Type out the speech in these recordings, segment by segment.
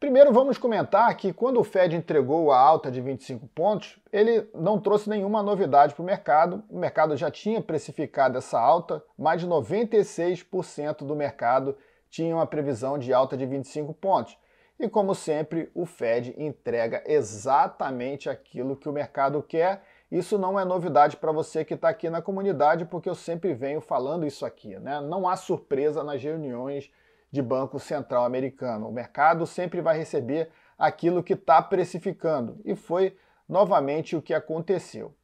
Primeiro, vamos comentar que quando o Fed entregou a alta de 25 pontos, ele não trouxe nenhuma novidade para o mercado. O mercado já tinha precificado essa alta, mais de 96% do mercado tinha uma previsão de alta de 25 pontos. E como sempre, o Fed entrega exatamente aquilo que o mercado quer. Isso não é novidade para você que está aqui na comunidade, porque eu sempre venho falando isso aqui. Né? Não há surpresa nas reuniões de Banco Central americano. O mercado sempre vai receber aquilo que está precificando, e foi novamente o que aconteceu.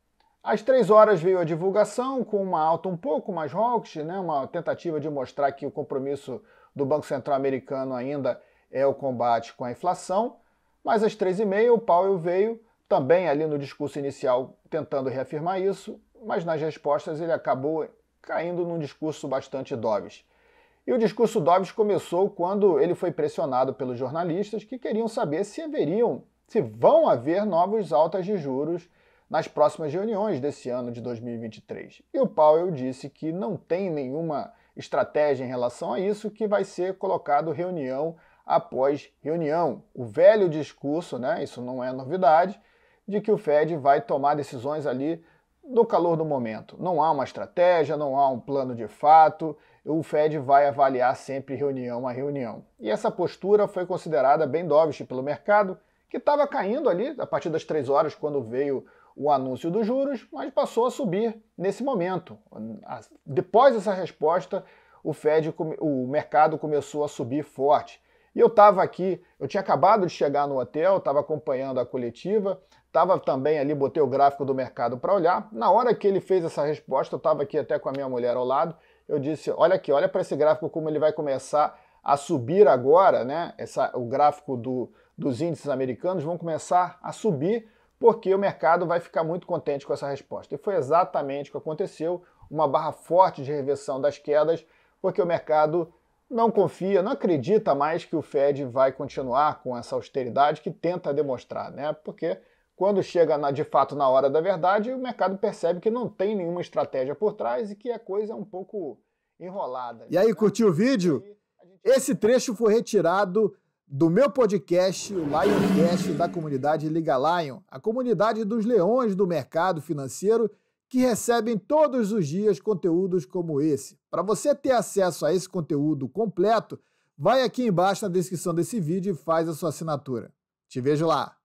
Às três horas veio a divulgação, com uma alta um pouco mais hawkish, né? uma tentativa de mostrar que o compromisso do Banco Central americano ainda é o combate com a inflação, mas às três e meia o Powell veio, também ali no discurso inicial tentando reafirmar isso, mas nas respostas ele acabou caindo num discurso bastante dovish. E o discurso Dobbs começou quando ele foi pressionado pelos jornalistas que queriam saber se haveriam, se vão haver novos altas de juros nas próximas reuniões desse ano de 2023. E o Powell disse que não tem nenhuma estratégia em relação a isso, que vai ser colocado reunião após reunião. O velho discurso, né, isso não é novidade, de que o Fed vai tomar decisões ali do calor do momento. Não há uma estratégia, não há um plano de fato. O Fed vai avaliar sempre reunião a reunião. E essa postura foi considerada bem dovish pelo mercado, que estava caindo ali a partir das três horas quando veio o anúncio dos juros, mas passou a subir nesse momento. Depois dessa resposta, o Fed, o mercado começou a subir forte. E eu estava aqui, eu tinha acabado de chegar no hotel, estava acompanhando a coletiva, estava também ali, botei o gráfico do mercado para olhar. Na hora que ele fez essa resposta, eu estava aqui até com a minha mulher ao lado, eu disse: olha aqui, olha para esse gráfico como ele vai começar a subir agora, né? Essa, o gráfico do, dos índices americanos vão começar a subir porque o mercado vai ficar muito contente com essa resposta. E foi exatamente o que aconteceu, uma barra forte de reversão das quedas, porque o mercado não confia, não acredita mais que o Fed vai continuar com essa austeridade que tenta demonstrar, né? Porque quando chega na, de fato na hora da verdade, o mercado percebe que não tem nenhuma estratégia por trás e que a coisa é um pouco enrolada. E aí, né? curtiu o vídeo? Esse trecho foi retirado do meu podcast, o Lioncast, da comunidade Liga Lion, a comunidade dos leões do mercado financeiro que recebem todos os dias conteúdos como esse. Para você ter acesso a esse conteúdo completo, vai aqui embaixo na descrição desse vídeo e faz a sua assinatura. Te vejo lá!